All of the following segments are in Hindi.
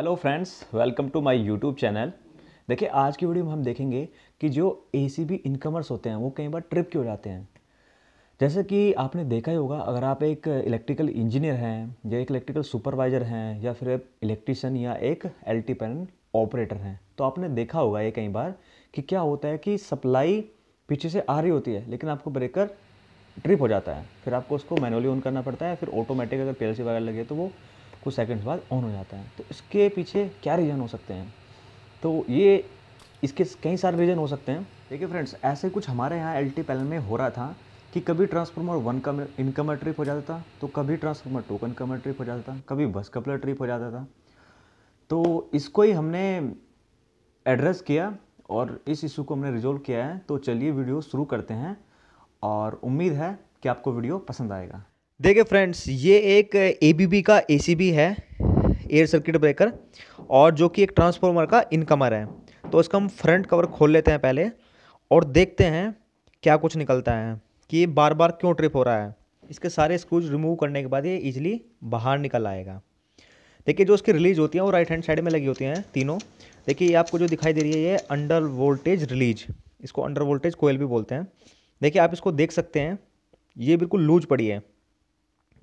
hello friends welcome to my YouTube channel देखिए आज की वीडियो में हम देखेंगे कि जो ए सी बी इनकमर्स होते हैं वो कई बार ट्रिप क्यों जाते हैं जैसे कि आपने देखा ही होगा अगर आप एक इलेक्ट्रिकल इंजीनियर हैं या एक इलेक्ट्रिकल सुपरवाइज़र हैं या फिर इलेक्ट्रिशियन या एक एल टी पैन ऑपरेटर हैं तो आपने देखा होगा ये कई बार कि क्या होता है कि सप्लाई पीछे से आ रही होती है लेकिन आपको ब्रेकर ट्रिप हो जाता है फिर आपको उसको मैनुअली ऑन करना पड़ता है फिर ऑटोमेटिक अगर पी वगैरह लगे तो वो कुछ सेकंड्स बाद ऑन हो जाता है तो इसके पीछे क्या रीज़न हो सकते हैं तो ये इसके कई सारे रीज़न हो सकते हैं देखिए फ्रेंड्स ऐसे कुछ हमारे यहाँ एल टी में हो रहा था कि कभी ट्रांसफार्मर वन का इनकमर ट्रिप हो जाता था तो कभी ट्रांसफार्मर टू कन्कमर ट्रिप हो जाता था कभी बस कपलर ट्रिप हो जाता था तो इसको ही हमने एड्रेस किया और इस इशू को हमने रिजोल्व किया है तो चलिए वीडियो शुरू करते हैं और उम्मीद है कि आपको वीडियो पसंद आएगा देखिए फ्रेंड्स ये एक ए का ए है एयर सर्किट ब्रेकर और जो कि एक ट्रांसफार्मर का इनकमर है तो इसका हम फ्रंट कवर खोल लेते हैं पहले और देखते हैं क्या कुछ निकलता है कि ये बार बार क्यों ट्रिप हो रहा है इसके सारे स्क्रूज रिमूव करने के बाद ये ईजिली बाहर निकल आएगा देखिए जो उसकी रिलीज होती है वो राइट हैंड साइड में लगी होती हैं तीनों देखिए ये आपको जो दिखाई दे रही है ये अंडर वोल्टेज रिलीज इसको अंडर वोल्टेज कोयल भी बोलते हैं देखिए आप इसको देख सकते हैं ये बिल्कुल लूज पड़ी है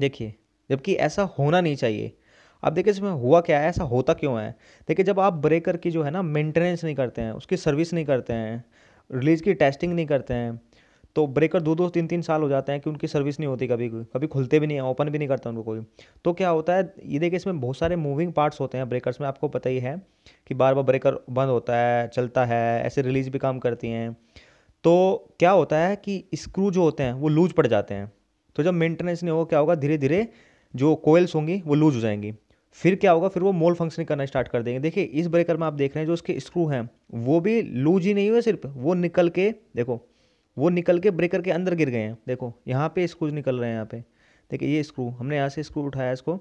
देखिए जबकि ऐसा होना नहीं चाहिए अब देखिए इसमें हुआ क्या है ऐसा होता क्यों है देखिए जब आप ब्रेकर की जो है ना मेंटेनेंस नहीं करते हैं उसकी सर्विस नहीं करते हैं रिलीज की टेस्टिंग नहीं करते हैं तो ब्रेकर दो दो तीन तीन साल हो जाते हैं कि उनकी सर्विस नहीं होती कभी कभी खुलते भी नहीं है ओपन भी नहीं करता उनको कोई तो क्या होता है ये देखिए इसमें बहुत सारे मूविंग पार्ट्स होते हैं ब्रेकर्स में आपको पता ही है कि बार बार ब्रेकर बंद होता है चलता है ऐसे रिलीज भी काम करती हैं तो क्या होता है कि स्क्रू जो होते हैं वो लूज पड़ जाते हैं तो जब मेंटेनेंस नहीं होगा क्या होगा धीरे धीरे जो कोयल्स होंगी वो लूज हो जाएंगी फिर क्या होगा फिर वो मोल फंक्शन करना स्टार्ट कर देंगे देखिए इस ब्रेकर में आप देख रहे हैं जो उसके स्क्रू हैं वो भी लूज ही नहीं हुए सिर्फ वो निकल के देखो वो निकल के ब्रेकर के अंदर गिर गए हैं देखो यहाँ पे स्क्रूज निकल रहे हैं यहाँ पे देखिए ये स्क्रू हमने यहाँ से स्क्रू उठाया इसको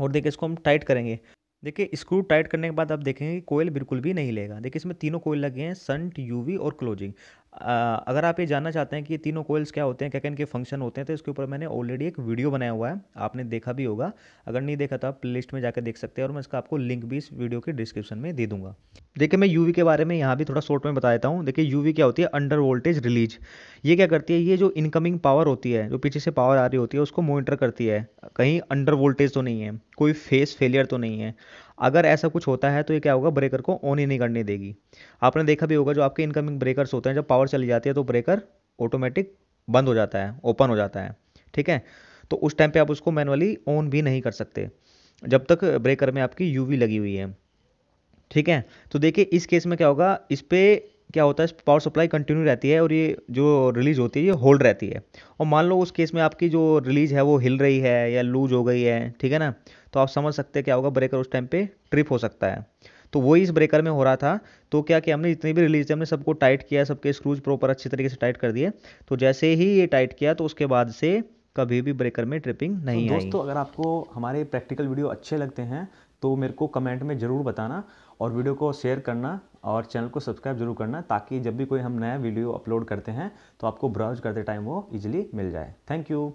और देखिए इसको हम टाइट करेंगे देखिए स्क्रू टाइट करने के बाद आप देखेंगे कोयल बिल्कुल भी नहीं लेगा देखिए इसमें तीनों कोयल लगे हैं सन्ट यूवी और क्लोजिंग अगर आप ये जानना चाहते हैं कि ये तीनों कोयल्स क्या होते हैं क्या क्या इनके फंक्शन होते हैं तो इसके ऊपर मैंने ऑलरेडी एक वीडियो बनाया हुआ है आपने देखा भी होगा अगर नहीं देखा तो आप प्ले लिस्ट में जाकर देख सकते हैं और मैं इसका आपको लिंक भी इस वीडियो के डिस्क्रिप्शन में दे दूंगा देखिए मैं यूवी के बारे में यहाँ भी थोड़ा शॉर्ट में बता देता हूँ देखिए यूवी क्या होती है अंडर वोल्टेज रिलीज ये क्या करती है ये जो इनकमिंग पावर होती है जो पीछे से पावर आ रही होती है उसको मॉनिटर करती है कहीं अंडर वोल्टेज तो नहीं है कोई फेस फेलियर तो नहीं है अगर ऐसा कुछ होता है तो ये क्या होगा ब्रेकर को ऑन ही नहीं करने देगी आपने देखा भी होगा जो आपके इनकमिंग ब्रेकर्स होते हैं जब पावर चली जाती है तो ब्रेकर ऑटोमेटिक बंद हो जाता है ओपन हो जाता है ठीक है तो उस टाइम पे आप उसको मैनुअली ऑन भी नहीं कर सकते जब तक ब्रेकर में आपकी यूवी लगी हुई है ठीक है तो देखिए इस केस में क्या होगा इस पर क्या होता है पावर सप्लाई कंटिन्यू रहती है और ये जो रिलीज होती है ये होल्ड रहती है और मान लो उस केस में आपकी जो रिलीज है वो हिल रही है या लूज हो गई है ठीक है ना तो आप समझ सकते हैं क्या होगा ब्रेकर उस टाइम पे ट्रिप हो सकता है तो वही इस ब्रेकर में हो रहा था तो क्या कि हमने जितनी भी रिलीज थी हमने सबको टाइट किया सबके स्क्रूज प्रॉपर अच्छे तरीके से टाइट कर दिए तो जैसे ही ये टाइट किया तो उसके बाद से कभी भी ब्रेकर में ट्रिपिंग तो नहीं तो दोस्तों अगर आपको हमारे प्रैक्टिकल वीडियो अच्छे लगते हैं तो मेरे को कमेंट में ज़रूर बताना और वीडियो को शेयर करना और चैनल को सब्सक्राइब जरूर करना ताकि जब भी कोई हम नया वीडियो अपलोड करते हैं तो आपको ब्राउज करते टाइम वो इजीली मिल जाए थैंक यू